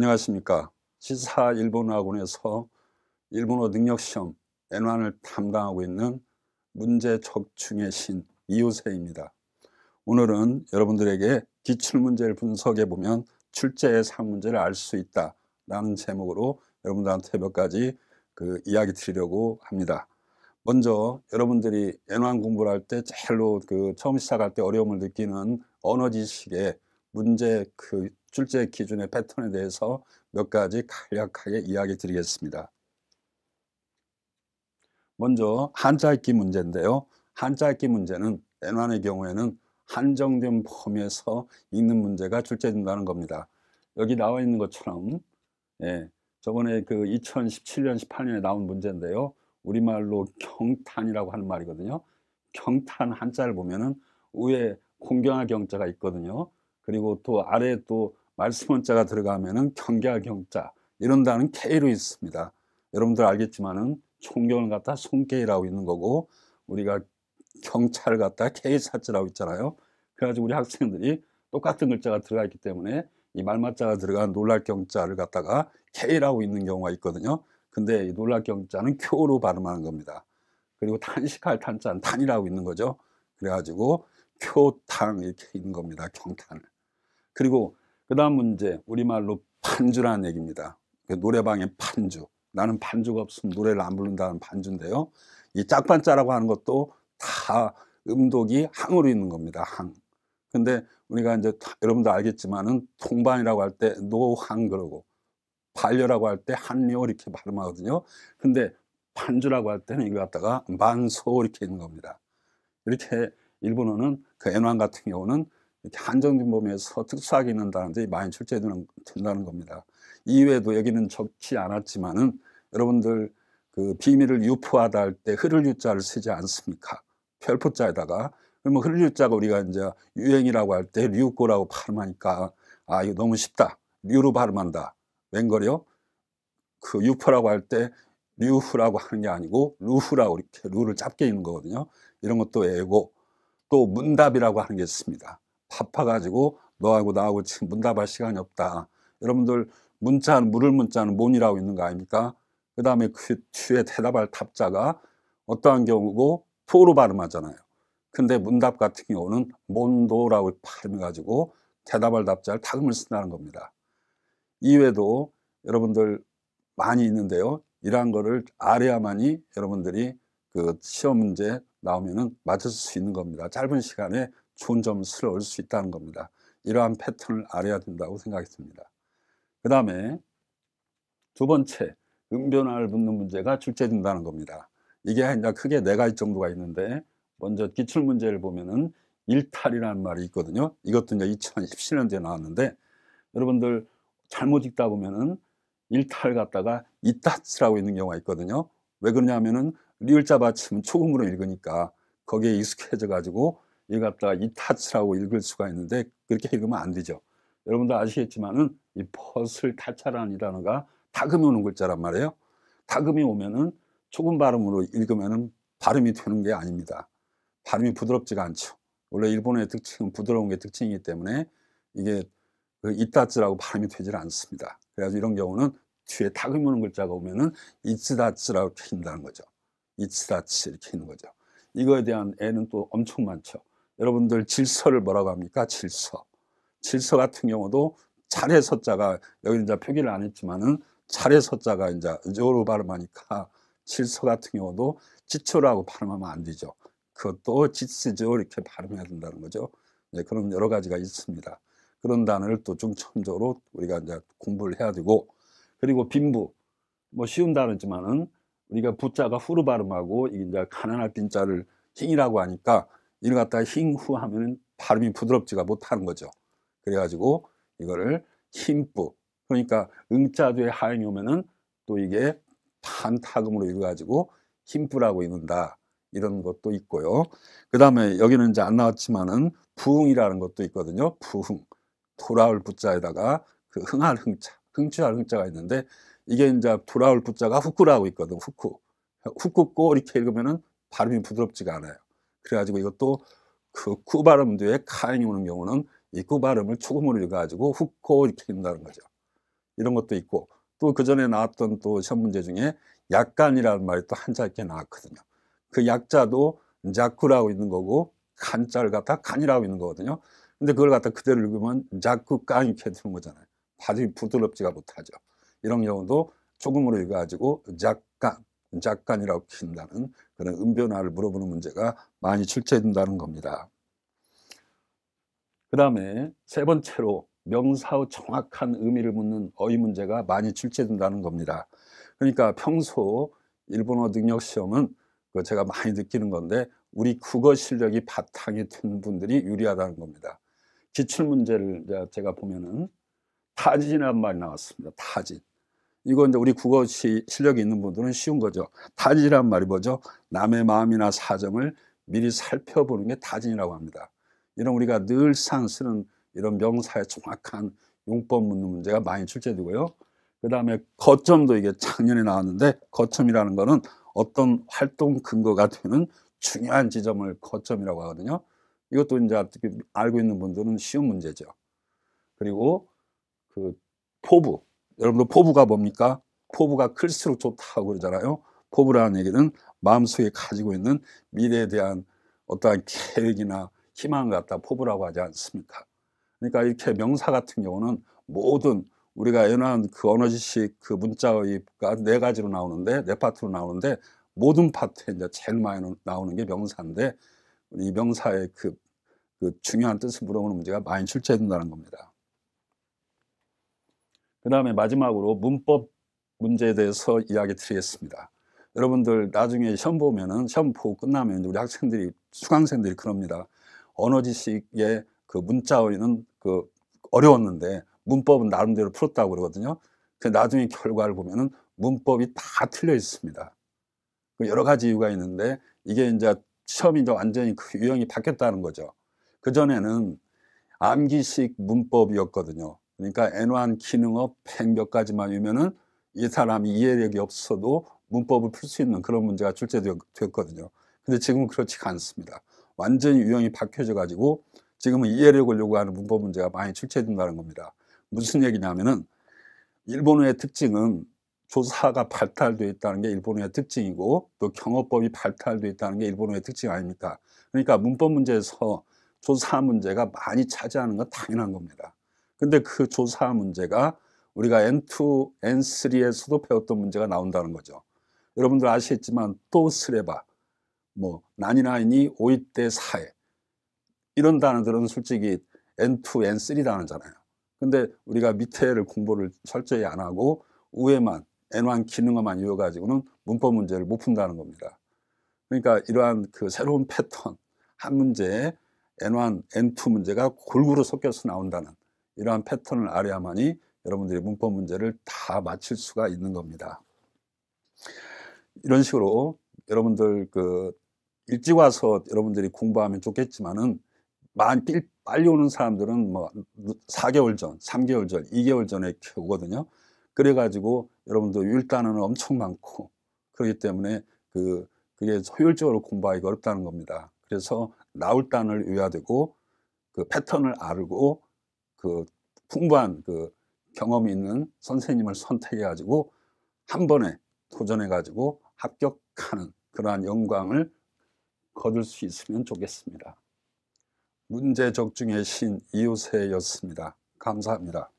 안녕하십니까. 시사 일본어학원에서 일본어 능력시험 N1을 담당하고 있는 문제 적충의 신 이호세입니다. 오늘은 여러분들에게 기출문제를 분석해 보면 출제의 3문제를 알 수 있다 라는 제목으로 여러분들한테 몇 가지 그 이야기 드리려고 합니다. 먼저 여러분들이 N1 공부를 할 때 제일로 그 처음 시작할 때 어려움을 느끼는 언어 지식의 문제 그 출제 기준의 패턴에 대해서 몇 가지 간략하게 이야기 드리겠습니다. 먼저 한자 읽기 문제인데요. 한자 읽기 문제는 N1의 경우에는 한정된 범위에서 읽는 문제가 출제된다는 겁니다. 여기 나와 있는 것처럼 예, 저번에 그 2017년 18년에 나온 문제인데요. 우리말로 경탄이라고 하는 말이거든요. 경탄 한자를 보면은 위에 공경할 경자가 있거든요. 그리고 또 아래 에또 말씀원자가 들어가면은 경계경자 이런 단은 K로 있습니다. 여러분들 알겠지만은 총경을 갖다 송계라고 있는 거고 우리가 경찰 을 갖다 K사자라고 있잖아요. 그래가지고 우리 학생들이 똑같은 글자가 들어가 있기 때문에 이 말맞자가 들어간 놀랄경자를 갖다가 K라고 있는 경우가 있거든요. 근데 이 놀랄경자는 교로 발음하는 겁니다. 그리고 단식할 탄자는 탄이라고 있는 거죠. 그래가지고 교탕 이렇게 있는 겁니다. 경탄을. 그리고 그 다음 문제 우리말로 판주라는 얘기입니다 그 노래방의 판주 나는 반주가 없으면 노래를 안 부른다는 반주인데요. 이짝판자라고 하는 것도 다 음독이 항으로 있는 겁니다. 항. 근데 우리가 이제 여러분도 알겠지만은 통반이라고 할 때 노항 그러고 반려라고 할 때 한요 이렇게 발음하거든요. 근데 반주라고 할 때는 이거 갖다가 만소 이렇게 있는 겁니다. 이렇게 일본어는 그 엔왕 같은 경우는 이렇게 한정된 범위에서 특수하게 있는다는데 많이 출제된다는 겁니다. 이외에도 여기는 적지 않았지만은 여러분들 그 비밀을 유포하다 할 때 흐를 유자를 쓰지 않습니까? 별포자에다가 그러면 흐를 유자가 우리가 이제 유행이라고 할 때 류고라고 발음하니까 아 이거 너무 쉽다 류로 발음한다 웬걸요? 그 유포라고 할 때 류후라고 하는 게 아니고 루후라고 이렇게 루를 잡게 있는 거거든요. 이런 것도 애고 또 문답이라고 하는 게 있습니다. 바빠가지고 너하고 나하고 지금 문답할 시간이 없다. 여러분들 문자는 물을 문자는 몬이라고 있는 거 아닙니까? 그 다음에 그 뒤에 대답할 답자가 어떠한 경우고 토로 발음하잖아요. 근데 문답 같은 경우는 몬도라고 발음해가지고 대답할 답자를 다금을 쓴다는 겁니다. 이외에도 여러분들 많이 있는데요. 이러한 거를 알아야만이 여러분들이 그 시험 문제 나오면은 맞을 수 있는 겁니다. 짧은 시간에 좋은 점수를 얻을 수 있다는 겁니다. 이러한 패턴을 알아야 된다고 생각했습니다. 그 다음에 두 번째, 응변화를 붙는 문제가 출제된다는 겁니다. 이게 이제 그러니까 크게 네 가지 정도가 있는데 먼저 기출 문제를 보면은 일탈이라는 말이 있거든요. 이것도 이제 2017년도에 나왔는데 여러분들 잘못 읽다 보면은 일탈 갖다가 이따치라고 있는 경우가 있거든요. 왜 그러냐면은 리을자 받침 초음으로 읽으니까 거기에 익숙해져 가지고 이걸 갖다가 이타츠라고 읽을 수가 있는데 그렇게 읽으면 안 되죠. 여러분도 아시겠지만은 이 퍼슬 타차라는 단어가 다금이 오는 글자란 말이에요. 다금이 오면은 초금 발음으로 읽으면은 발음이 되는 게 아닙니다. 발음이 부드럽지가 않죠. 원래 일본의 특징은 부드러운 게 특징이기 때문에 이게 그 이따츠라고 발음이 되질 않습니다. 그래서 이런 경우는 뒤에 다금이 오는 글자가 오면은 이츠다츠라고 읽는다는 거죠. 이츠다츠 이렇게 있는 거죠. 이거에 대한 애는 또 엄청 많죠. 여러분들 질서를 뭐라고 합니까? 질서. 질서 같은 경우도 잘의 서자가 여기 이제 표기를 안 했지만은 잘의 서자가 이제 저로 발음하니까 질서 같은 경우도 지초라고 발음하면 안 되죠. 그것도 지스죠 이렇게 발음해야 된다는 거죠. 네, 그런 여러 가지가 있습니다. 그런 단어를 또 중점적으로 우리가 이제 공부를 해야 되고 그리고 빈부 뭐 쉬운 단어지만은 우리가 부자가 후루 발음하고 이제 가난할 빈자를 힘이라고 하니까 이걸 갖다가 힝후 하면은 발음이 부드럽지가 못하는 거죠. 그래가지고 이거를 힘뿌 그러니까 응자도의 하행이 오면은 또 이게 반타금으로 읽어가지고 힘뿌라고 읽는다 이런 것도 있고요. 그 다음에 여기는 이제 안 나왔지만은 부흥이라는 것도 있거든요. 부흥 돌아올 부자에다가 그 흥할 흥자 흥취할 흥자가 있는데 이게 이제 돌아올 부자가 후쿠라고 있거든 후쿠 후쿠 고 이렇게 읽으면은 발음이 부드럽지가 않아요. 그래가지고 이것도 그쿠 발음 뒤에 카인이 오는 경우는 이쿠 발음을 초금으로 읽어가지고 훅코 이렇게 된다는 거죠. 이런 것도 있고 또 그 전에 나왔던 또 시험 문제 중에 약간이라는 말이 또 한자 있게 나왔거든요. 그 약자도 자쿠라고 있는 거고 간자를 갖다 간이라고 있는 거거든요. 근데 그걸 갖다 그대로 읽으면 자쿠 깐 이렇게 되는 거잖아요. 바지 부드럽지가 못하죠. 이런 경우도 조금으로 읽어가지고 약간 작간이라고 킨다는 그런 음변화를 물어보는 문제가 많이 출제된다는 겁니다. 그 다음에 세 번째로 명사의 정확한 의미를 묻는 어휘 문제가 많이 출제된다는 겁니다. 그러니까 평소 일본어 능력 시험은 그 제가 많이 느끼는 건데 우리 국어 실력이 바탕이 된 분들이 유리하다는 겁니다. 기출 문제를 제가 보면은 타진이라는 말이 나왔습니다. 타진. 이거 이제 우리 국어 시, 실력이 있는 분들은 쉬운 거죠. 다진이란 말이 뭐죠? 남의 마음이나 사정을 미리 살펴보는 게 다진이라고 합니다. 이런 우리가 늘상 쓰는 이런 명사의 정확한 용법 묻는 문제가 많이 출제되고요. 그 다음에 거점도 이게 작년에 나왔는데 거점이라는 거는 어떤 활동 근거가 되는 중요한 지점을 거점이라고 하거든요. 이것도 이제 어떻게 알고 있는 분들은 쉬운 문제죠. 그리고 그 포부, 여러분들 포부가 뭡니까? 포부가 클수록 좋다고 그러잖아요. 포부라는 얘기는 마음속에 가지고 있는 미래에 대한 어떠한 계획이나 희망 을갖다 포부라고 하지 않습니까? 그러니까 이렇게 명사 같은 경우는 모든 우리가 연한 그 언어지식 그 문자의가 네 가지로 나오는데 네 파트로 나오는데 모든 파트에 이제 제일 많이 나오는 게 명사인데 이 명사의 그, 그 중요한 뜻을 물어보는 문제가 많이 출제된다는 겁니다. 그 다음에 마지막으로 문법 문제에 대해서 이야기 드리겠습니다. 여러분들 나중에 시험 보면은 시험 보고 끝나면 우리 학생들이 수강생들이 그럽니다. 언어지식의 그 문자어휘는 그 어려웠는데 문법은 나름대로 풀었다고 그러거든요. 그 나중에 결과를 보면은 문법이 다 틀려 있습니다. 그 여러 가지 이유가 있는데 이게 이제 시험이 이제 완전히 그 유형이 바뀌었다는 거죠. 그 전에는 암기식 문법이었거든요. 그러니까 N1 기능업 100몇까지만 이면은이 사람이 이해력이 없어도 문법을 풀 수 있는 그런 문제가 출제되었거든요 근데 지금은 그렇지 않습니다. 완전히 유형이 바뀌어져 가지고 지금은 이해력을 요구하는 문법 문제가 많이 출제된다는 겁니다. 무슨 얘기냐면은 일본어의 특징은 조사가 발달되어 있다는 게 일본어의 특징이고 또 경어법이 발달되어 있다는 게 일본어의 특징 아닙니까? 그러니까 문법 문제에서 조사 문제가 많이 차지하는 건 당연한 겁니다. 근데 그 조사 문제가 우리가 N2, N3에서도 배웠던 문제가 나온다는 거죠. 여러분들 아시겠지만 또쓰레바뭐난이나이5위대 4에 이런 단어들은 솔직히 N2, N3 단어잖아요. 근데 우리가 밑에를 공부를 철저히 안 하고 우에만 N1 기능어만 이어가지고는 문법 문제를 못 푼다는 겁니다. 그러니까 이러한 그 새로운 패턴 한 문제에 N1, N2 문제가 골고루 섞여서 나온다는 이러한 패턴을 알아야만이 여러분들이 문법 문제를 다맞출 수가 있는 겁니다. 이런 식으로 여러분들 그 일찍 와서 여러분들이 공부하면 좋겠지만은 빨리 오는 사람들은 뭐 4개월 전, 3개월 전, 2개월 전에 오거든요. 그래가지고 여러분들 일단은 엄청 많고 그렇기 때문에 그 그게 효율적으로 공부하기가 어렵다는 겁니다. 그래서 나올 단을 외워야 되고 그 패턴을 알고 그 풍부한 그 경험이 있는 선생님을 선택해 가지고 한 번에 도전해 가지고 합격하는 그러한 영광을 거둘 수 있으면 좋겠습니다. 문제 적중의 신 이웃세였습니다. 감사합니다.